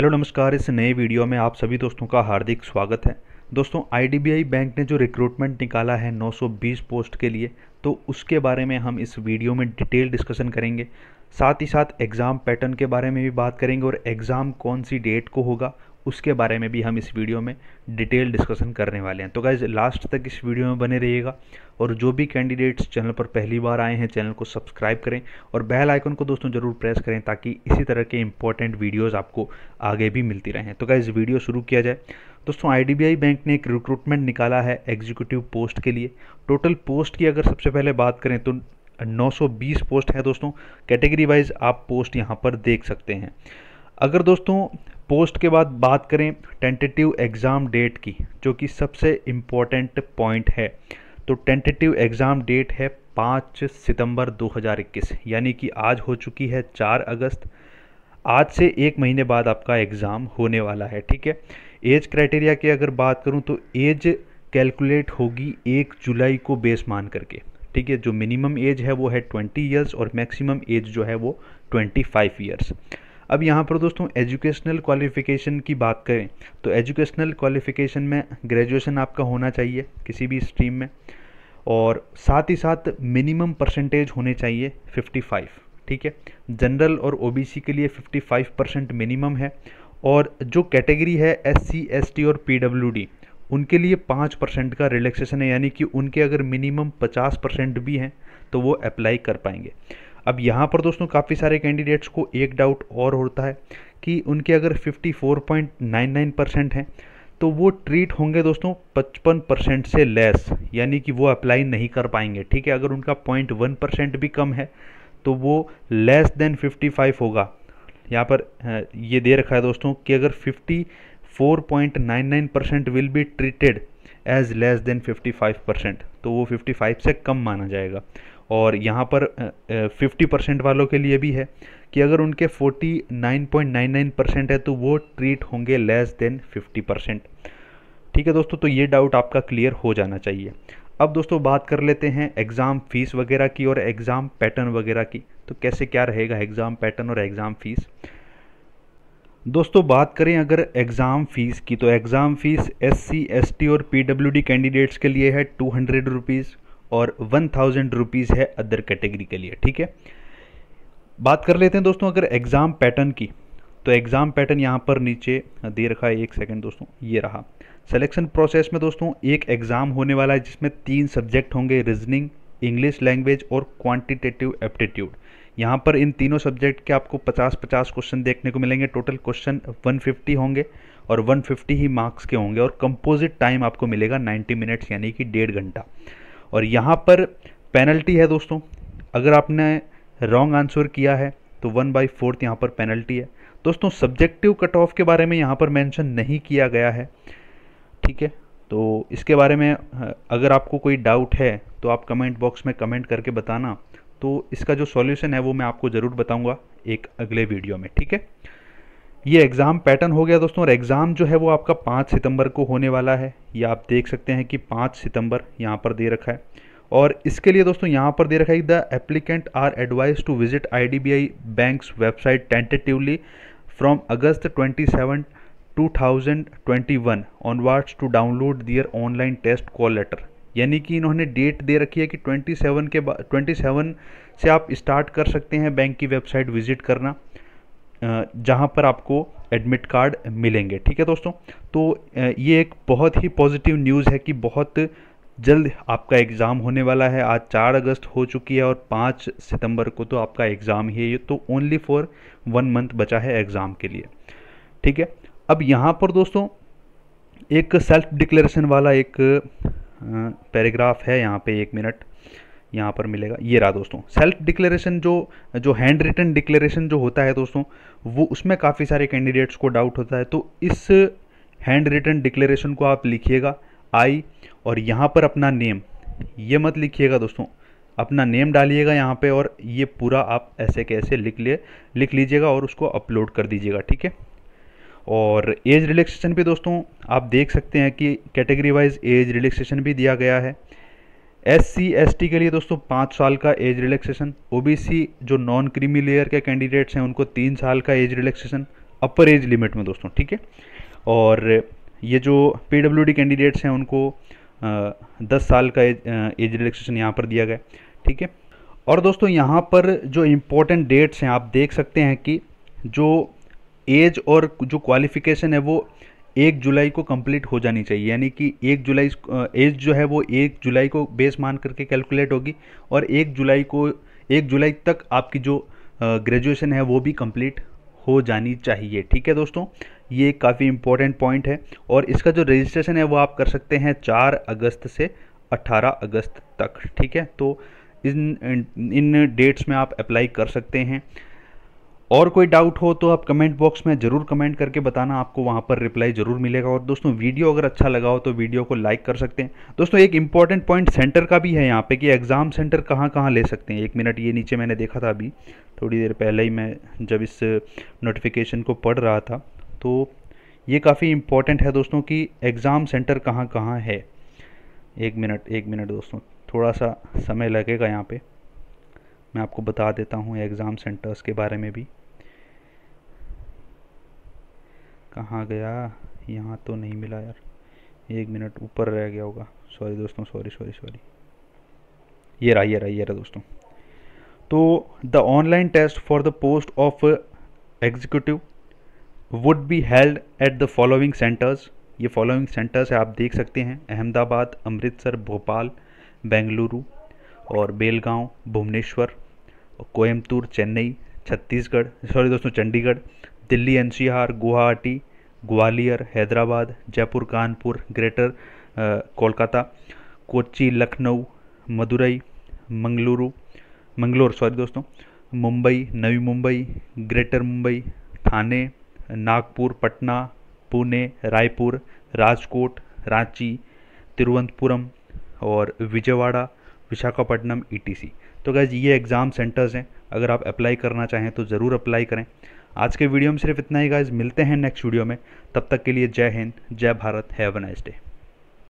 hello नमस्कार इस नए वीडियो में आप सभी दोस्तों का हार्दिक स्वागत है दोस्तों आईडीबीआई बैंक ने जो रिक्रूटमेंट निकाला है 920 पोस्ट के लिए तो उसके बारे में हम इस वीडियो में डिटेल डिस्कशन करेंगे साथ ही साथ एग्ज़ाम पैटर्न के बारे में भी बात करेंगे और एग्ज़ाम कौन सी डेट को होगा उसके बारे में भी हम इस वीडियो में डिटेल डिस्कशन करने वाले हैं तो गाइज लास्ट तक इस वीडियो में बने रहिएगा और जो भी कैंडिडेट्स चैनल पर पहली बार आए हैं चैनल को सब्सक्राइब करें और बेल आइकन को दोस्तों ज़रूर प्रेस करें ताकि इसी तरह के इंपॉर्टेंट वीडियोज़ आपको आगे भी मिलती रहें तो गाइज़ वीडियो शुरू किया जाए दोस्तों आई बैंक ने एक रिक्रूटमेंट निकाला है एग्जीक्यूटिव पोस्ट के लिए टोटल पोस्ट की अगर सबसे पहले बात करें तो 920 पोस्ट है दोस्तों कैटेगरी वाइज आप पोस्ट यहाँ पर देख सकते हैं अगर दोस्तों पोस्ट के बाद बात करें टेंटेटिव एग्ज़ाम डेट की जो कि सबसे इम्पोर्टेंट पॉइंट है तो टेंटेटिव एग्ज़ाम डेट है पाँच सितंबर 2021 यानी कि आज हो चुकी है चार अगस्त आज से एक महीने बाद आपका एग्ज़ाम होने वाला है ठीक है एज क्राइटेरिया की अगर बात करूं तो एज कैलकुलेट होगी एक जुलाई को बेस मान करके ठीक है जो मिनिमम एज है वो है ट्वेंटी ईयर्स और मैक्सिमम एज जो है वो ट्वेंटी फाइव ईयर्स अब यहाँ पर दोस्तों एजुकेशनल क्वालिफ़िकेशन की बात करें तो एजुकेशनल क्वालिफ़िकेशन में ग्रेजुएशन आपका होना चाहिए किसी भी स्ट्रीम में और साथ ही साथ मिनिमम परसेंटेज होने चाहिए 55 ठीक है जनरल और ओबीसी के लिए 55 परसेंट मिनिमम है और जो कैटेगरी है एस सी एस टी और पी उनके लिए पाँच परसेंट का रिलैक्सेशन है यानी कि उनके अगर मिनिमम पचास परसेंट भी हैं तो वो अप्लाई कर पाएंगे अब यहाँ पर दोस्तों काफ़ी सारे कैंडिडेट्स को एक डाउट और होता है कि उनके अगर 54.99 परसेंट हैं तो वो ट्रीट होंगे दोस्तों 55 परसेंट से लेस यानी कि वो अप्लाई नहीं कर पाएंगे ठीक है अगर उनका वन परसेंट भी कम है तो वो लेस देन 55 होगा यहाँ पर ये दे रखा है दोस्तों कि अगर 54.99 percent will be treated as less than 55 percent तो वो 55 से कम माना जाएगा और यहाँ पर फिफ्टी परसेंट वालों के लिए भी है कि अगर उनके forty nine point nine nine percent है तो वो ट्रीट होंगे लेस देन फिफ्टी परसेंट ठीक है दोस्तों तो ये डाउट आपका क्लियर हो जाना चाहिए अब दोस्तों बात कर लेते हैं एग्ज़ाम फ़ीस वगैरह की और एग्ज़ाम पैटर्न वगैरह की तो कैसे क्या रहेगा एग्ज़ाम पैटर्न और एग्ज़ाम फ़ीस दोस्तों बात करें अगर एग्ज़ाम फ़ीस की तो exam fees S C S T और पी डब्ल्यू डी कैंडिडेट्स के लिए है टू हंड्रेड रुपीज़ और वन थाउजेंड रुपीज़ है अदर कैटेगरी के लिए ठीक है बात कर लेते हैं दोस्तों अगर एग्ज़ाम पैटर्न की तो एग्ज़ाम पैटर्न यहाँ पर नीचे दे रखा है एक सेकंड दोस्तों ये रहा सिलेक्शन प्रोसेस में दोस्तों एक एग्ज़ाम होने वाला है जिसमें तीन सब्जेक्ट होंगे रीजनिंग इंग्लिश लैंग्वेज और क्वांटिटेटिव एप्टीट्यूड यहाँ पर इन तीनों सब्जेक्ट के आपको 50-50 क्वेश्चन देखने को मिलेंगे टोटल क्वेश्चन 150 होंगे और 150 ही मार्क्स के होंगे और कंपोजिट टाइम आपको मिलेगा 90 मिनट्स यानी कि डेढ़ घंटा और यहाँ पर पेनल्टी है दोस्तों अगर आपने रॉन्ग आंसर किया है तो वन बाई फोर्थ यहाँ पर पेनल्टी है दोस्तों सब्जेक्टिव कट ऑफ के बारे में यहाँ पर मेंशन नहीं किया गया है ठीक है तो इसके बारे में अगर आपको कोई डाउट है तो आप कमेंट बॉक्स में कमेंट करके बताना तो इसका जो सॉल्यूशन है वो मैं आपको ज़रूर बताऊँगा एक अगले वीडियो में ठीक है ये एग्ज़ाम पैटर्न हो गया दोस्तों और एग्ज़ाम जो है वो आपका पाँच सितंबर को होने वाला है ये आप देख सकते हैं कि पाँच सितंबर यहाँ पर दे रखा है और इसके लिए दोस्तों यहाँ पर दे रखा है the applicant are advise to visit I banks website tentatively from August twenty seven 2021 onwards to download their online test call letter यानी कि इन्होंने डेट दे रखी है कि 27 के बाद 27 से आप स्टार्ट कर सकते हैं बैंक की वेबसाइट विजिट करना जहाँ पर आपको एडमिट कार्ड मिलेंगे ठीक है दोस्तों तो ये एक बहुत ही पॉजिटिव न्यूज़ है कि बहुत जल्द आपका एग्ज़ाम होने वाला है आज चार अगस्त हो चुकी है और पाँच सितंबर को तो आपका एग्ज़ाम ही है ये तो ओनली फॉर वन मंथ बचा है एग्ज़ाम के लिए ठीक है अब यहाँ पर दोस्तों एक सेल्फ डिक्लेरेशन वाला एक पैराग्राफ है यहाँ पे एक मिनट यहाँ पर मिलेगा ये रहा दोस्तों सेल्फ डिक्लेरेशन जो जो हैंड रिटन डिक्लेरेशन जो होता है दोस्तों वो उसमें काफ़ी सारे कैंडिडेट्स को डाउट होता है तो इस हैंड रिटन डिक्लेरेशन को आप लिखिएगा आई और यहाँ पर अपना नेम ये मत लिखिएगा दोस्तों अपना नेम डालिएगा यहाँ पे और ये पूरा आप ऐसे कैसे लिख लिए लिख लीजिएगा और उसको अपलोड कर दीजिएगा ठीक है और एज रिलैक्सेशन भी दोस्तों आप देख सकते हैं कि कैटेगरी वाइज एज रिलैक्सेशन भी दिया गया है एस सी एस टी के लिए दोस्तों पाँच साल का एज रिलैक्सेशन ओबीसी जो नॉन क्रीमी लेयर के कैंडिडेट्स हैं उनको तीन साल का age relaxation upper age limit में दोस्तों ठीक है और ये जो पी डब्ल्यू डी कैंडिडेट्स हैं उनको दस साल का एज, एज रिलैक्सेशन यहाँ पर दिया गया ठीक है और दोस्तों यहाँ पर जो इम्पोर्टेंट डेट्स हैं आप देख सकते हैं कि जो एज और जो क्वालिफिकेशन है वो एक जुलाई को कंप्लीट हो जानी चाहिए यानी कि एक जुलाई एज जो है वो एक जुलाई को बेस मान करके कैलकुलेट होगी और एक जुलाई को एक जुलाई तक आपकी जो ग्रेजुएशन है वो भी कंप्लीट हो जानी चाहिए ठीक है दोस्तों ये काफ़ी इंपॉर्टेंट पॉइंट है और इसका जो रजिस्ट्रेशन है वो आप कर सकते हैं चार अगस्त से अट्ठारह अगस्त तक ठीक है तो इन इन डेट्स में आप अप्लाई कर सकते हैं और कोई डाउट हो तो आप कमेंट बॉक्स में ज़रूर कमेंट करके बताना आपको वहाँ पर रिप्लाई ज़रूर मिलेगा और दोस्तों वीडियो अगर अच्छा लगा हो तो वीडियो को लाइक कर सकते हैं दोस्तों एक इंपॉर्टेंट पॉइंट सेंटर का भी है यहाँ पे कि एग्ज़ाम सेंटर कहाँ कहाँ ले सकते हैं एक मिनट ये नीचे मैंने देखा था अभी थोड़ी देर पहले ही मैं जब इस नोटिफिकेशन को पढ़ रहा था तो ये काफ़ी इम्पॉर्टेंट है दोस्तों कि एग्ज़ाम सेंटर कहाँ कहाँ है एक मिनट एक मिनट दोस्तों थोड़ा सा समय लगेगा यहाँ पर मैं आपको बता देता हूँ एग्ज़ाम सेंटर्स के बारे में भी कहाँ गया यहाँ तो नहीं मिला यार एक मिनट ऊपर रह गया होगा सॉरी दोस्तों सॉरी सॉरी सॉरी ये रहा ये रहा ये रहा दोस्तों तो the online test for the post of executive would be held at the following centres ये फॉलोइंग सेंटर्स है आप देख सकते हैं अहमदाबाद अमृतसर भोपाल बेंगलुरु और बेलगांव भुवनेश्वर कोयमतूर चेन्नई छत्तीसगढ़ सॉरी दोस्तों Chandigarh Delhi NCR Guwahati Gwalior Hyderabad Jaipur Kanpur greater Kolkata Kochi Lucknow Madurai Mangaluru Mangalore sorry दोस्तों मुंबई नवी मुंबई ग्रेटर मुंबई थाने नागपुर पटना पुणे रायपुर राजकोट रांची तिरुवनंतपुरम और विजयवाड़ा विशाखापट्टनम सी तो गैज़ ये एग्ज़ाम सेंटर्स हैं अगर आप अप्लाई करना चाहें तो ज़रूर अप्लाई करें आज के वीडियो में सिर्फ इतना ही गाइज मिलते हैं नेक्स्ट वीडियो में तब तक के लिए जय हिंद जय Bharat have a nice day